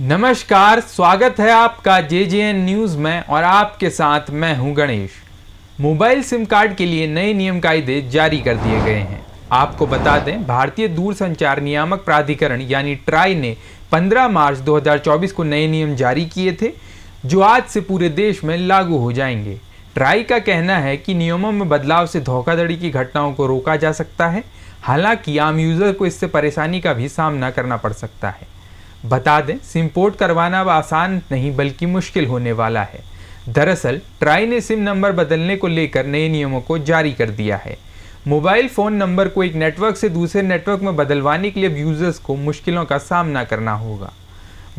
नमस्कार स्वागत है आपका जे जे एन न्यूज़ में और आपके साथ मैं हूं गणेश मोबाइल सिम कार्ड के लिए नए नियम कायदे जारी कर दिए गए हैं आपको बता दें भारतीय दूरसंचार नियामक प्राधिकरण यानी ट्राई ने 15 मार्च 2024 को नए नियम जारी किए थे जो आज से पूरे देश में लागू हो जाएंगे ट्राई का कहना है कि नियमों में बदलाव से धोखाधड़ी की घटनाओं को रोका जा सकता है हालांकि आम यूज़र को इससे परेशानी का भी सामना करना पड़ सकता है बता दें सिम पोर्ट करवाना अब आसान नहीं बल्कि मुश्किल होने वाला है दरअसल ट्राई ने सिम नंबर बदलने को लेकर नए नियमों को जारी कर दिया है मोबाइल फ़ोन नंबर को एक नेटवर्क से दूसरे नेटवर्क में बदलवाने के लिए यूज़र्स को मुश्किलों का सामना करना होगा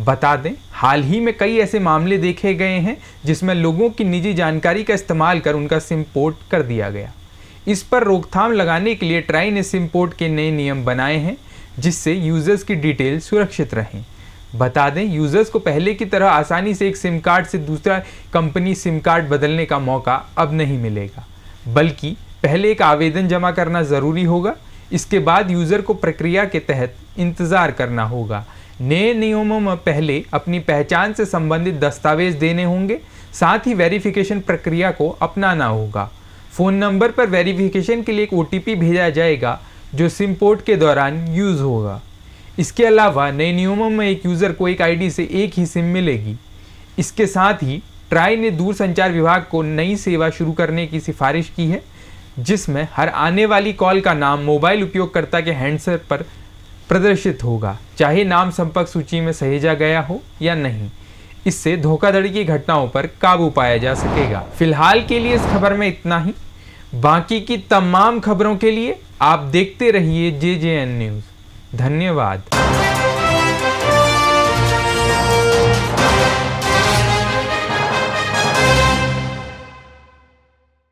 बता दें हाल ही में कई ऐसे मामले देखे गए हैं जिसमें लोगों की निजी जानकारी का इस्तेमाल कर उनका सिम पोर्ट कर दिया गया इस पर रोकथाम लगाने के लिए ट्राई ने सिम पोर्ट के नए नियम बनाए हैं जिससे यूज़र्स की डिटेल सुरक्षित रहें बता दें यूज़र्स को पहले की तरह आसानी से एक सिम कार्ड से दूसरा कंपनी सिम कार्ड बदलने का मौका अब नहीं मिलेगा बल्कि पहले एक आवेदन जमा करना ज़रूरी होगा इसके बाद यूज़र को प्रक्रिया के तहत इंतज़ार करना होगा नए नियमों में पहले अपनी पहचान से संबंधित दस्तावेज देने होंगे साथ ही वेरिफिकेशन प्रक्रिया को अपनाना होगा फ़ोन नंबर पर वेरिफिकेशन के लिए एक ओ भेजा जाएगा जो सिम पोर्ट के दौरान यूज़ होगा इसके अलावा नए नियमों में एक यूज़र को एक आईडी से एक ही सिम मिलेगी इसके साथ ही ट्राई ने दूरसंचार विभाग को नई सेवा शुरू करने की सिफारिश की है जिसमें हर आने वाली कॉल का नाम मोबाइल उपयोगकर्ता के हैंडसेट पर प्रदर्शित होगा चाहे नाम संपर्क सूची में सहेजा गया हो या नहीं इससे धोखाधड़ी की घटनाओं पर काबू पाया जा सकेगा फिलहाल के लिए इस खबर में इतना ही बाकी की तमाम खबरों के लिए आप देखते रहिए जे जे एन न्यूज़ धन्यवाद